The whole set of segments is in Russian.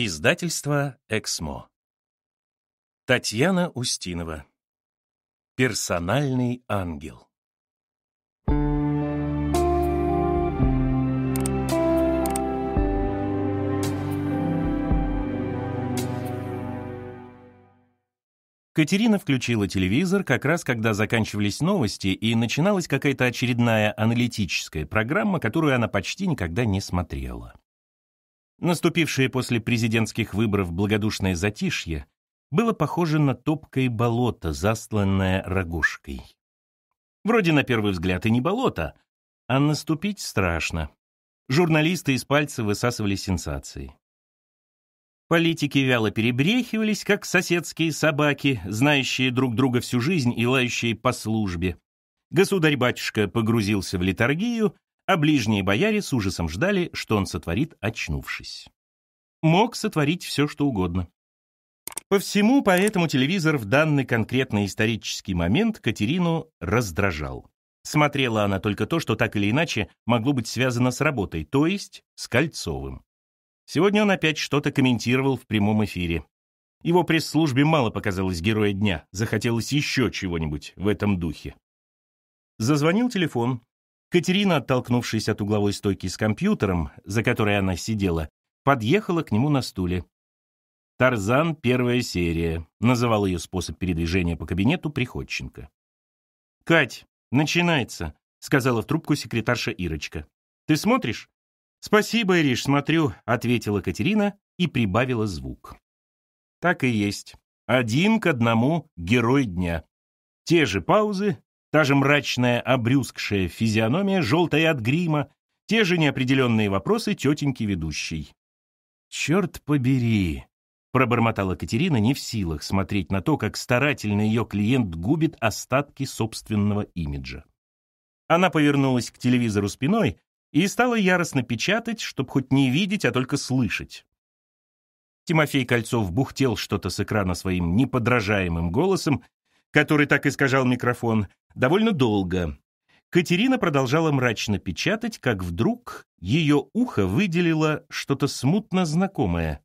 Издательство «Эксмо». Татьяна Устинова. Персональный ангел. Катерина включила телевизор как раз когда заканчивались новости и начиналась какая-то очередная аналитическая программа, которую она почти никогда не смотрела. Наступившее после президентских выборов благодушное затишье было похоже на топкое болото, засланное рогушкой. Вроде на первый взгляд и не болото, а наступить страшно. Журналисты из пальца высасывали сенсации. Политики вяло перебрехивались, как соседские собаки, знающие друг друга всю жизнь и лающие по службе. Государь-батюшка погрузился в литургию, а ближние бояре с ужасом ждали, что он сотворит, очнувшись. Мог сотворить все, что угодно. По всему, поэтому телевизор в данный конкретный исторический момент Катерину раздражал. Смотрела она только то, что так или иначе могло быть связано с работой, то есть с Кольцовым. Сегодня он опять что-то комментировал в прямом эфире. Его пресс-службе мало показалось героя дня, захотелось еще чего-нибудь в этом духе. Зазвонил телефон. Катерина, оттолкнувшись от угловой стойки с компьютером, за которой она сидела, подъехала к нему на стуле. «Тарзан. Первая серия», — называл ее способ передвижения по кабинету Приходченко. «Кать, начинается», — сказала в трубку секретарша Ирочка. «Ты смотришь?» «Спасибо, Ириш, смотрю», — ответила Катерина и прибавила звук. Так и есть. Один к одному герой дня. Те же паузы, Та же мрачная, обрюзгшая физиономия, желтая от грима, те же неопределенные вопросы тетеньки ведущей. «Черт побери!» — пробормотала Катерина, не в силах смотреть на то, как старательно ее клиент губит остатки собственного имиджа. Она повернулась к телевизору спиной и стала яростно печатать, чтобы хоть не видеть, а только слышать. Тимофей Кольцов бухтел что-то с экрана своим неподражаемым голосом, который так искажал микрофон, довольно долго. Катерина продолжала мрачно печатать, как вдруг ее ухо выделило что-то смутно знакомое.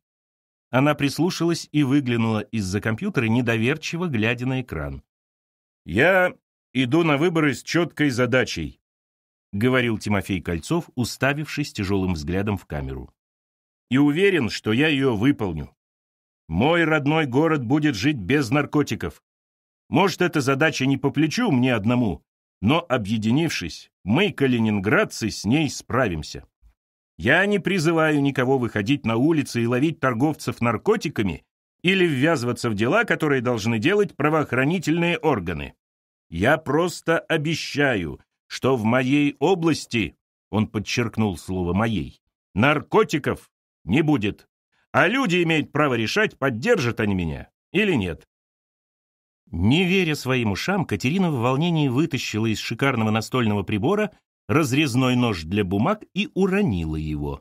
Она прислушалась и выглянула из-за компьютера, недоверчиво глядя на экран. «Я иду на выборы с четкой задачей», — говорил Тимофей Кольцов, уставившись тяжелым взглядом в камеру. «И уверен, что я ее выполню. Мой родной город будет жить без наркотиков. Может, эта задача не по плечу мне одному, но, объединившись, мы, калининградцы, с ней справимся. Я не призываю никого выходить на улицы и ловить торговцев наркотиками или ввязываться в дела, которые должны делать правоохранительные органы. Я просто обещаю, что в моей области, он подчеркнул слово «моей», наркотиков не будет. А люди имеют право решать, поддержат они меня или нет. Не веря своим ушам, Катерина в волнении вытащила из шикарного настольного прибора разрезной нож для бумаг и уронила его.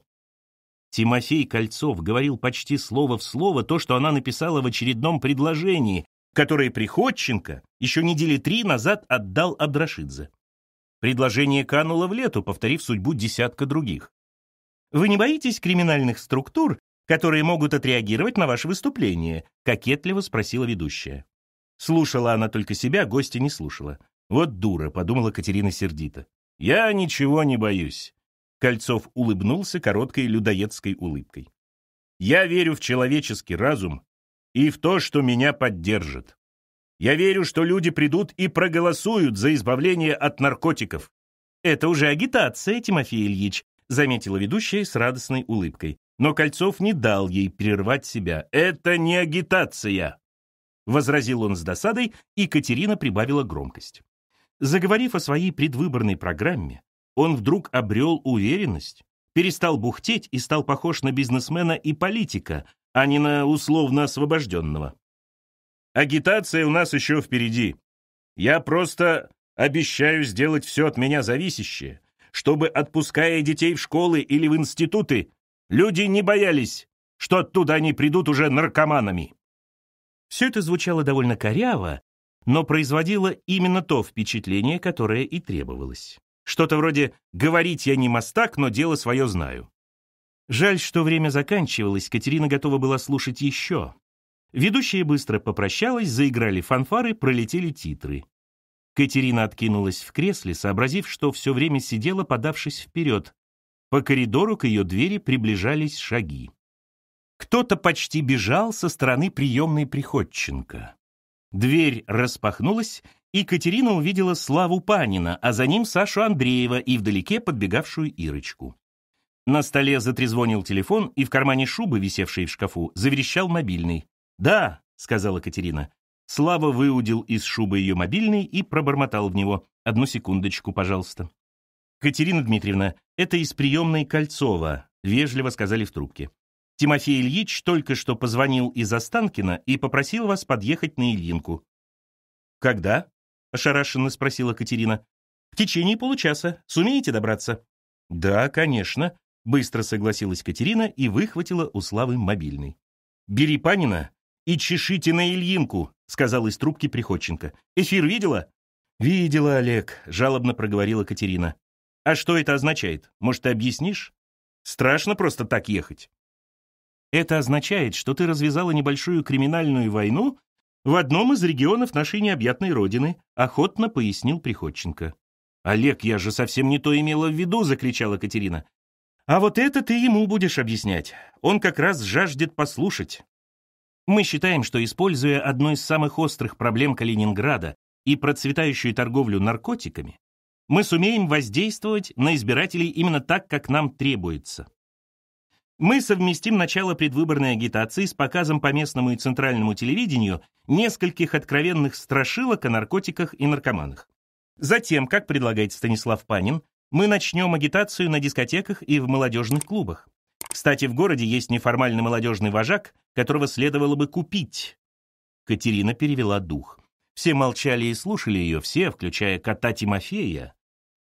Тимофей Кольцов говорил почти слово в слово то, что она написала в очередном предложении, которое Приходченко еще недели три назад отдал Абдрашидзе. Предложение кануло в лету, повторив судьбу десятка других. «Вы не боитесь криминальных структур, которые могут отреагировать на ваше выступление?» — кокетливо спросила ведущая. Слушала она только себя, гостя не слушала. «Вот дура», — подумала Катерина сердито. «Я ничего не боюсь». Кольцов улыбнулся короткой людоедской улыбкой. «Я верю в человеческий разум и в то, что меня поддержит. Я верю, что люди придут и проголосуют за избавление от наркотиков». «Это уже агитация, Тимофей Ильич», — заметила ведущая с радостной улыбкой. Но Кольцов не дал ей прервать себя. «Это не агитация. — возразил он с досадой, и Катерина прибавила громкость. Заговорив о своей предвыборной программе, он вдруг обрел уверенность, перестал бухтеть и стал похож на бизнесмена и политика, а не на условно освобожденного. «Агитация у нас еще впереди. Я просто обещаю сделать все от меня зависящее, чтобы, отпуская детей в школы или в институты, люди не боялись, что оттуда они придут уже наркоманами». Все это звучало довольно коряво, но производило именно то впечатление, которое и требовалось. Что-то вроде «говорить я не мастак, но дело свое знаю». Жаль, что время заканчивалось, Катерина готова была слушать еще. Ведущая быстро попрощалась, заиграли фанфары, пролетели титры. Катерина откинулась в кресле, сообразив, что все время сидела, подавшись вперед. По коридору к ее двери приближались шаги. Кто-то почти бежал со стороны приемной Приходченко. Дверь распахнулась, и Катерина увидела Славу Панина, а за ним Сашу Андреева и вдалеке подбегавшую Ирочку. На столе затрезвонил телефон, и в кармане шубы, висевшей в шкафу, заверещал мобильный. «Да», — сказала Катерина. Слава выудил из шубы ее мобильный и пробормотал в него. «Одну секундочку, пожалуйста». «Катерина Дмитриевна, это из приемной Кольцова», — вежливо сказали в трубке. Тимофей Ильич только что позвонил из Останкина и попросил вас подъехать на Ильинку». «Когда?» — ошарашенно спросила Катерина. «В течение получаса. Сумеете добраться?» «Да, конечно», — быстро согласилась Катерина и выхватила у Славы мобильный. «Бери Панина и чешите на Ильинку», — сказал из трубки Приходченко. «Эфир видела?» «Видела, Олег», — жалобно проговорила Катерина. «А что это означает? Может, ты объяснишь? Страшно просто так ехать». Это означает, что ты развязала небольшую криминальную войну в одном из регионов нашей необъятной родины», — охотно пояснил Приходченко. «Олег, я же совсем не то имела в виду», — закричала Катерина. «А вот это ты ему будешь объяснять. Он как раз жаждет послушать». Мы считаем, что, используя одну из самых острых проблем Калининграда и процветающую торговлю наркотиками, мы сумеем воздействовать на избирателей именно так, как нам требуется. Мы совместим начало предвыборной агитации с показом по местному и центральному телевидению нескольких откровенных страшилок о наркотиках и наркоманах. Затем, как предлагает Станислав Панин, мы начнем агитацию на дискотеках и в молодежных клубах. Кстати, в городе есть неформальный молодежный вожак, которого следовало бы купить. Катерина перевела дух. Все молчали и слушали ее, все, включая кота Тимофея,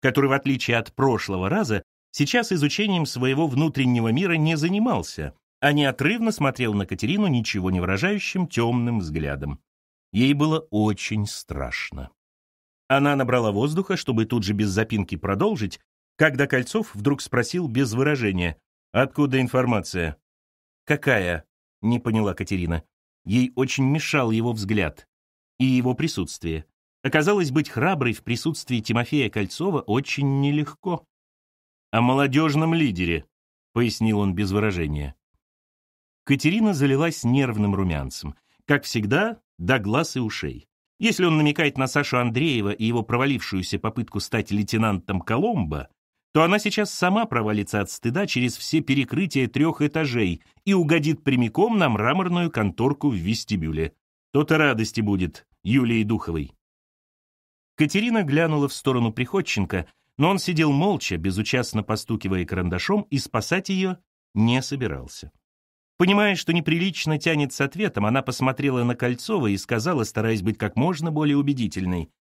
который, в отличие от прошлого раза, сейчас изучением своего внутреннего мира не занимался, а неотрывно смотрел на Катерину ничего не выражающим темным взглядом. Ей было очень страшно. Она набрала воздуха, чтобы тут же без запинки продолжить, когда Кольцов вдруг спросил без выражения «Откуда информация?» «Какая?» — не поняла Катерина. Ей очень мешал его взгляд и его присутствие. Оказалось, быть храброй в присутствии Тимофея Кольцова очень нелегко о молодежном лидере», — пояснил он без выражения. Катерина залилась нервным румянцем. Как всегда, до глаз и ушей. Если он намекает на Сашу Андреева и его провалившуюся попытку стать лейтенантом Коломбо, то она сейчас сама провалится от стыда через все перекрытия трех этажей и угодит прямиком на мраморную конторку в вестибюле. То-то радости будет Юлии Духовой. Катерина глянула в сторону Приходченко, но он сидел молча, безучастно постукивая карандашом, и спасать ее не собирался. Понимая, что неприлично тянет с ответом, она посмотрела на Кольцова и сказала, стараясь быть как можно более убедительной,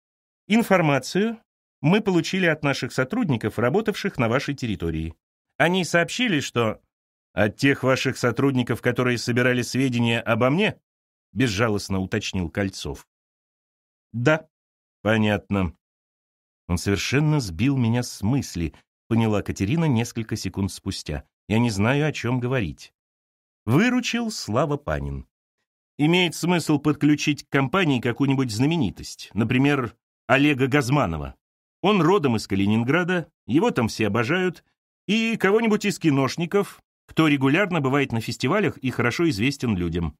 «Информацию мы получили от наших сотрудников, работавших на вашей территории. Они сообщили, что...» «От тех ваших сотрудников, которые собирали сведения обо мне?» — безжалостно уточнил Кольцов. «Да». «Понятно», он совершенно сбил меня с мысли, поняла Катерина несколько секунд спустя. Я не знаю, о чем говорить. Выручил Слава Панин. Имеет смысл подключить к компании какую-нибудь знаменитость, например, Олега Газманова. Он родом из Калининграда, его там все обожают, и кого-нибудь из киношников, кто регулярно бывает на фестивалях и хорошо известен людям.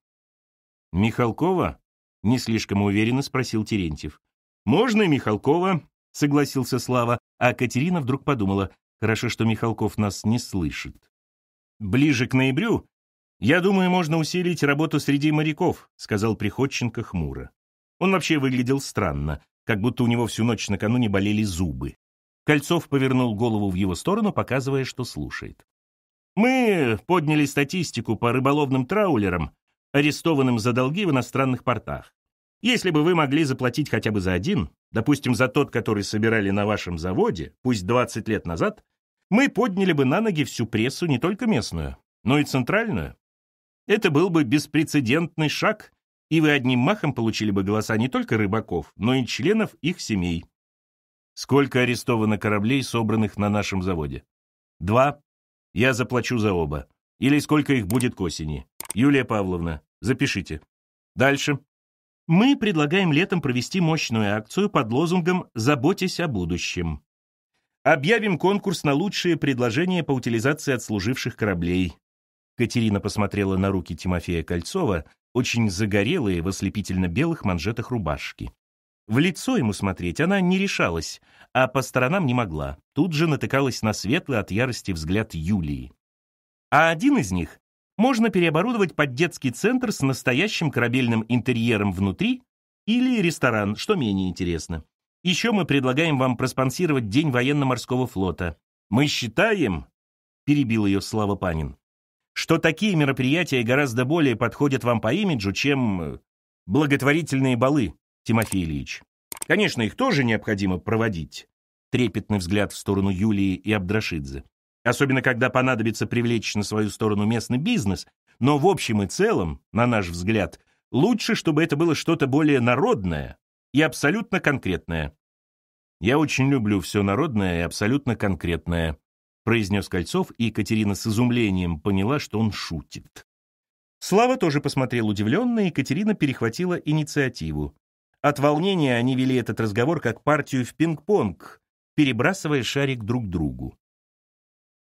«Михалкова?» — не слишком уверенно спросил Терентьев. «Можно и Михалкова согласился Слава, а Катерина вдруг подумала, хорошо, что Михалков нас не слышит. «Ближе к ноябрю, я думаю, можно усилить работу среди моряков», сказал Приходченко хмуро. Он вообще выглядел странно, как будто у него всю ночь накануне болели зубы. Кольцов повернул голову в его сторону, показывая, что слушает. «Мы подняли статистику по рыболовным траулерам, арестованным за долги в иностранных портах. Если бы вы могли заплатить хотя бы за один, допустим, за тот, который собирали на вашем заводе, пусть 20 лет назад, мы подняли бы на ноги всю прессу не только местную, но и центральную. Это был бы беспрецедентный шаг, и вы одним махом получили бы голоса не только рыбаков, но и членов их семей. Сколько арестовано кораблей, собранных на нашем заводе? Два. Я заплачу за оба. Или сколько их будет к осени? Юлия Павловна, запишите. Дальше. Мы предлагаем летом провести мощную акцию под лозунгом «Заботьтесь о будущем». Объявим конкурс на лучшие предложения по утилизации отслуживших кораблей. Катерина посмотрела на руки Тимофея Кольцова, очень загорелые в ослепительно-белых манжетах рубашки. В лицо ему смотреть она не решалась, а по сторонам не могла. Тут же натыкалась на светлый от ярости взгляд Юлии. А один из них можно переоборудовать под детский центр с настоящим корабельным интерьером внутри или ресторан, что менее интересно. Еще мы предлагаем вам проспонсировать День военно-морского флота. Мы считаем, — перебил ее Слава Панин, — что такие мероприятия гораздо более подходят вам по имиджу, чем э, благотворительные балы, Тимофей Ильич. Конечно, их тоже необходимо проводить. Трепетный взгляд в сторону Юлии и Абдрашидзе особенно когда понадобится привлечь на свою сторону местный бизнес, но в общем и целом, на наш взгляд, лучше, чтобы это было что-то более народное и абсолютно конкретное. «Я очень люблю все народное и абсолютно конкретное», произнес Кольцов, и Екатерина с изумлением поняла, что он шутит. Слава тоже посмотрел удивленно, и Екатерина перехватила инициативу. От волнения они вели этот разговор как партию в пинг-понг, перебрасывая шарик друг другу.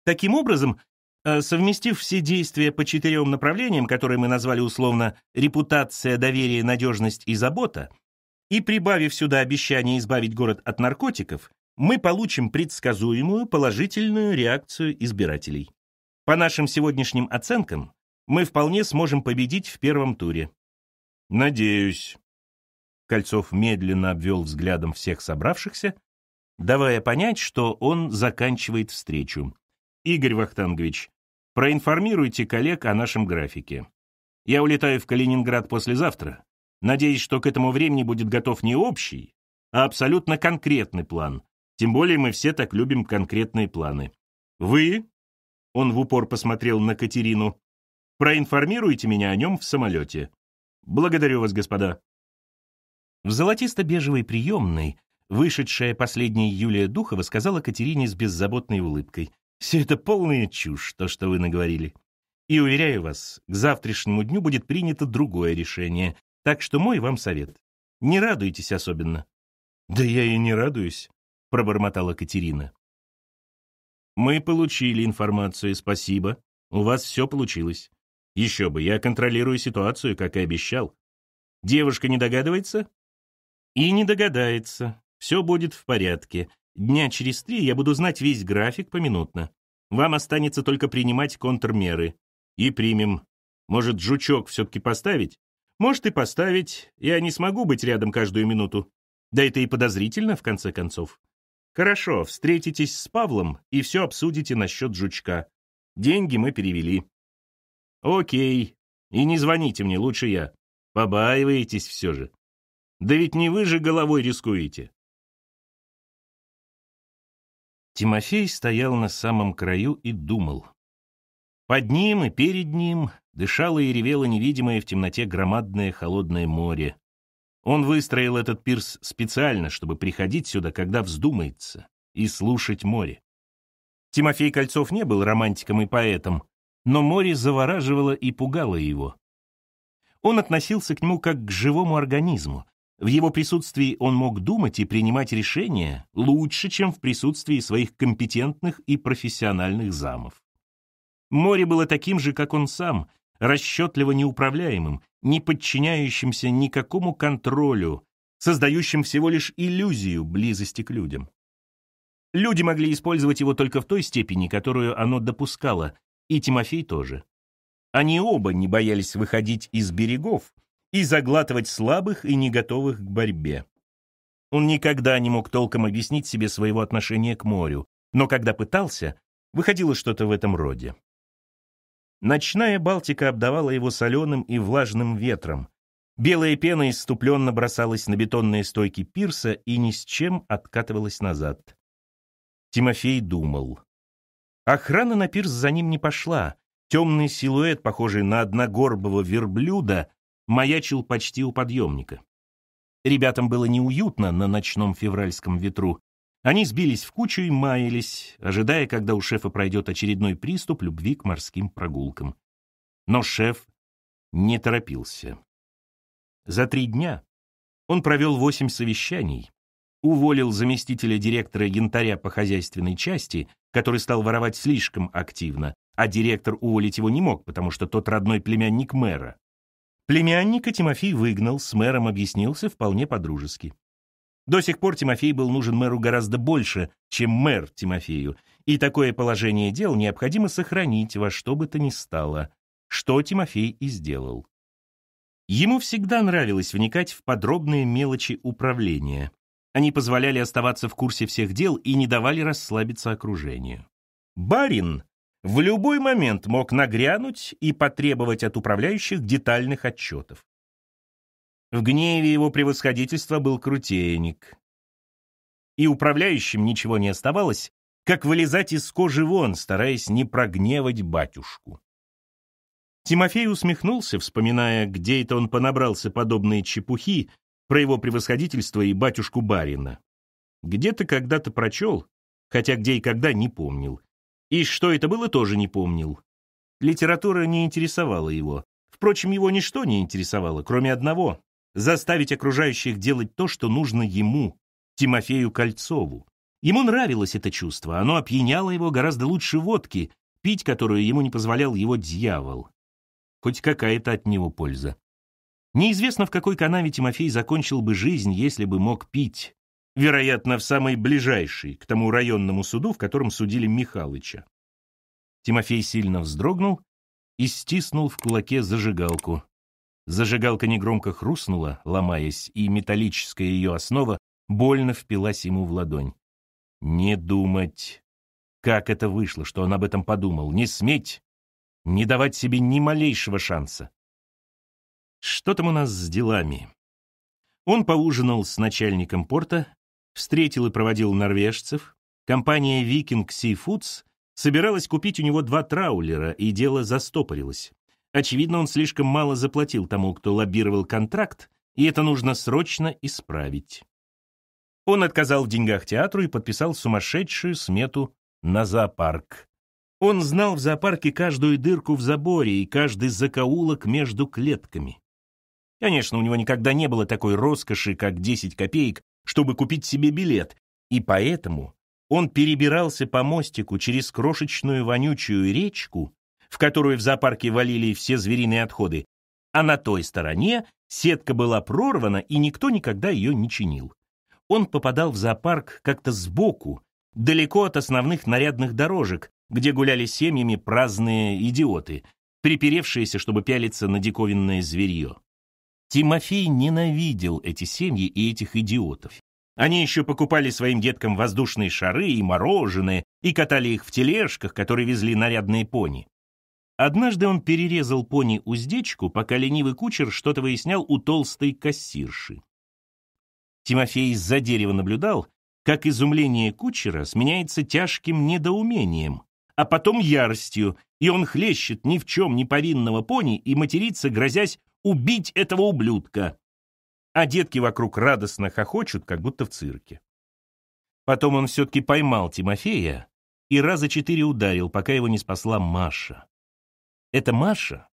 Таким образом, э, совместив все действия по четырем направлениям, которые мы назвали условно «репутация, доверие, надежность и забота», и прибавив сюда обещание избавить город от наркотиков, мы получим предсказуемую положительную реакцию избирателей. По нашим сегодняшним оценкам, мы вполне сможем победить в первом туре. «Надеюсь». Кольцов медленно обвел взглядом всех собравшихся, давая понять, что он заканчивает встречу. Игорь Вахтангович, проинформируйте коллег о нашем графике. Я улетаю в Калининград послезавтра. Надеюсь, что к этому времени будет готов не общий, а абсолютно конкретный план. Тем более мы все так любим конкретные планы. Вы, он в упор посмотрел на Катерину, проинформируйте меня о нем в самолете. Благодарю вас, господа. В золотисто-бежевой приемной вышедшая последней Юлия Духова сказала Катерине с беззаботной улыбкой. Все это полная чушь, то, что вы наговорили. И, уверяю вас, к завтрашнему дню будет принято другое решение. Так что мой вам совет. Не радуйтесь особенно. Да я и не радуюсь, пробормотала Катерина. Мы получили информацию, спасибо. У вас все получилось. Еще бы, я контролирую ситуацию, как и обещал. Девушка не догадывается? И не догадается. Все будет в порядке. Дня через три я буду знать весь график поминутно. Вам останется только принимать контрмеры. И примем. Может, жучок все-таки поставить? Может, и поставить. Я не смогу быть рядом каждую минуту. Да это и подозрительно, в конце концов. Хорошо, встретитесь с Павлом и все обсудите насчет жучка. Деньги мы перевели. Окей. И не звоните мне, лучше я. Побаиваетесь все же. Да ведь не вы же головой рискуете. Тимофей стоял на самом краю и думал. Под ним и перед ним дышало и ревело невидимое в темноте громадное холодное море. Он выстроил этот пирс специально, чтобы приходить сюда, когда вздумается, и слушать море. Тимофей Кольцов не был романтиком и поэтом, но море завораживало и пугало его. Он относился к нему как к живому организму, в его присутствии он мог думать и принимать решения лучше, чем в присутствии своих компетентных и профессиональных замов. Море было таким же, как он сам, расчетливо неуправляемым, не подчиняющимся никакому контролю, создающим всего лишь иллюзию близости к людям. Люди могли использовать его только в той степени, которую оно допускало, и Тимофей тоже. Они оба не боялись выходить из берегов, и заглатывать слабых и не готовых к борьбе. Он никогда не мог толком объяснить себе своего отношения к морю, но когда пытался, выходило что-то в этом роде. Ночная Балтика обдавала его соленым и влажным ветром. Белая пена иступленно бросалась на бетонные стойки пирса и ни с чем откатывалась назад. Тимофей думал. Охрана на пирс за ним не пошла. Темный силуэт, похожий на одногорбого верблюда, маячил почти у подъемника. Ребятам было неуютно на ночном февральском ветру. Они сбились в кучу и маялись, ожидая, когда у шефа пройдет очередной приступ любви к морским прогулкам. Но шеф не торопился. За три дня он провел восемь совещаний, уволил заместителя директора янтаря по хозяйственной части, который стал воровать слишком активно, а директор уволить его не мог, потому что тот родной племянник мэра. Племянника Тимофей выгнал, с мэром объяснился вполне по-дружески. До сих пор Тимофей был нужен мэру гораздо больше, чем мэр Тимофею, и такое положение дел необходимо сохранить во что бы то ни стало, что Тимофей и сделал. Ему всегда нравилось вникать в подробные мелочи управления. Они позволяли оставаться в курсе всех дел и не давали расслабиться окружению. Барин в любой момент мог нагрянуть и потребовать от управляющих детальных отчетов. В гневе его превосходительства был крутейник. И управляющим ничего не оставалось, как вылезать из кожи вон, стараясь не прогневать батюшку. Тимофей усмехнулся, вспоминая, где это он понабрался подобные чепухи про его превосходительство и батюшку барина. Где-то когда-то прочел, хотя где и когда не помнил. И что это было, тоже не помнил. Литература не интересовала его. Впрочем, его ничто не интересовало, кроме одного — заставить окружающих делать то, что нужно ему, Тимофею Кольцову. Ему нравилось это чувство, оно опьяняло его гораздо лучше водки, пить которую ему не позволял его дьявол. Хоть какая-то от него польза. Неизвестно, в какой канаве Тимофей закончил бы жизнь, если бы мог пить вероятно, в самый ближайший к тому районному суду, в котором судили Михалыча. Тимофей сильно вздрогнул и стиснул в кулаке зажигалку. Зажигалка негромко хрустнула, ломаясь, и металлическая ее основа больно впилась ему в ладонь. «Не думать!» Как это вышло, что он об этом подумал? «Не сметь! Не давать себе ни малейшего шанса!» «Что там у нас с делами?» Он поужинал с начальником порта, встретил и проводил норвежцев, компания «Викинг Seafoods собиралась купить у него два траулера, и дело застопорилось. Очевидно, он слишком мало заплатил тому, кто лоббировал контракт, и это нужно срочно исправить. Он отказал в деньгах театру и подписал сумасшедшую смету на зоопарк. Он знал в зоопарке каждую дырку в заборе и каждый закоулок между клетками. Конечно, у него никогда не было такой роскоши, как 10 копеек, чтобы купить себе билет, и поэтому он перебирался по мостику через крошечную вонючую речку, в которую в зоопарке валили все звериные отходы, а на той стороне сетка была прорвана, и никто никогда ее не чинил. Он попадал в зоопарк как-то сбоку, далеко от основных нарядных дорожек, где гуляли семьями праздные идиоты, приперевшиеся, чтобы пялиться на диковинное зверье. Тимофей ненавидел эти семьи и этих идиотов. Они еще покупали своим деткам воздушные шары и мороженое, и катали их в тележках, которые везли нарядные пони. Однажды он перерезал пони уздечку, пока ленивый кучер что-то выяснял у толстой кассирши. Тимофей из-за дерева наблюдал, как изумление кучера сменяется тяжким недоумением, а потом яростью, и он хлещет ни в чем не повинного пони и матерится, грозясь убить этого ублюдка!» А детки вокруг радостно хохочут, как будто в цирке. Потом он все-таки поймал Тимофея и раза четыре ударил, пока его не спасла Маша. Эта Маша,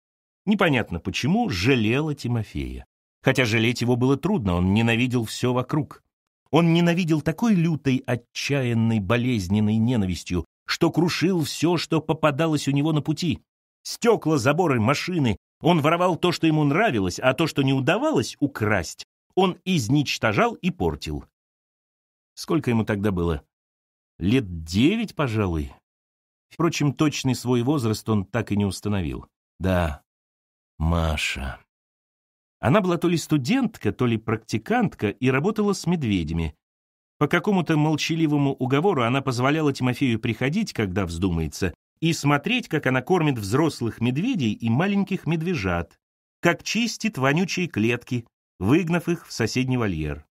непонятно почему, жалела Тимофея. Хотя жалеть его было трудно, он ненавидел все вокруг. Он ненавидел такой лютой, отчаянной, болезненной ненавистью, что крушил все, что попадалось у него на пути. Стекла, заборы, машины, он воровал то, что ему нравилось, а то, что не удавалось украсть, он изничтожал и портил. Сколько ему тогда было? Лет девять, пожалуй. Впрочем, точный свой возраст он так и не установил. Да, Маша. Она была то ли студентка, то ли практикантка и работала с медведями. По какому-то молчаливому уговору она позволяла Тимофею приходить, когда вздумается, и смотреть, как она кормит взрослых медведей и маленьких медвежат, как чистит вонючие клетки, выгнав их в соседний вольер.